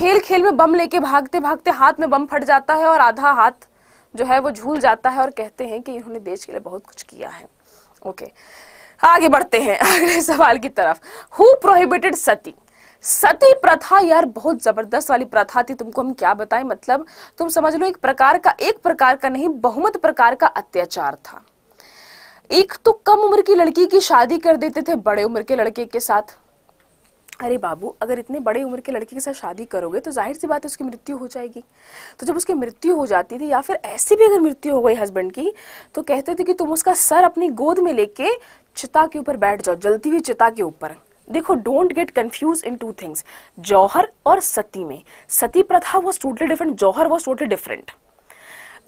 खेल खेल में बम लेके भागते भागते हाथ में बम फट जाता है और आधा हाथ जो है वो झूल जाता है और कहते हैं कि इन्होंने देश के लिए बहुत कुछ किया है ओके आगे बढ़ते हैं अगले सवाल की तरफ हु प्रोहिबिटेड सती सती प्रथा यार बहुत जबरदस्त वाली प्रथा थी तुमको हम क्या बताएं मतलब तुम समझ लो एक प्रकार का एक प्रकार का नहीं बहुमत प्रकार का अत्याचार था एक तो कम उम्र की लड़की की शादी कर देते थे बड़े उम्र के लड़के के साथ अरे बाबू अगर इतने बड़े उम्र के लड़के के साथ शादी करोगे तो जाहिर सी बात है उसकी मृत्यु हो जाएगी तो जब उसकी मृत्यु हो जाती थी या फिर ऐसी भी अगर मृत्यु हो गई हस्बैंड की तो कहते थे कि तुम उसका सर अपनी गोद में लेके चिता के ऊपर बैठ जाओ जलती हुई चिता के ऊपर देखो don't get confuse in two things jauhar और सती में sati pratha was totally different jauhar was totally different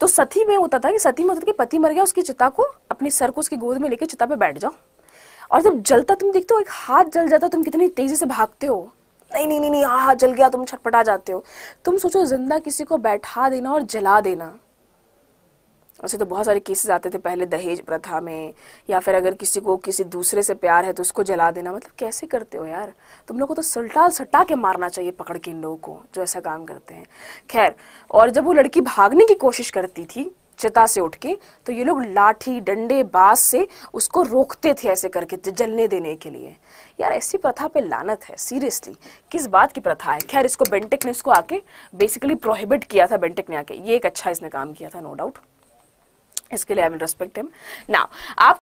तो सती में होता था कि सती में होता था कि पति मर गया उसकी चिता को अपने सर को उसकी गोद में लेके चिता पे बैठ जाओ और जब जलता तुम देखते हो एक हाथ जल जाता तुम कितनी तेजी से भागते हो नहीं नहीं नहीं नहीं हाँ हाँ जल गया तुम छटपटा जाते हो तुम सोचो जिंदा किसी को बैठा देना और जला देना वैसे तो बहुत सारे केसेस आते थे पहले दहेज प्रथा में या फिर अगर किसी को किसी दूसरे से प्यार है तो उसको जला देना मतलब कैसे करते हो यार तुम लोग को तो सल्टा सटा के मारना चाहिए पकड़ के इन लोगों को जो ऐसा काम करते हैं खैर और जब वो लड़की भागने की कोशिश करती थी चिता से उठ के तो ये लोग लाठी डंडे बांस से उसको रोकते थे ऐसे करके जलने देने के लिए यार ऐसी प्रथा पे लानत है सीरियसली किस बात की प्रथा है खैर इसको बेंटेक ने इसको आके बेसिकली प्रोहिबिट किया था बेंटेक ने आके ये एक अच्छा इसने काम किया था नो डाउट इसके लिए I will respect him now आप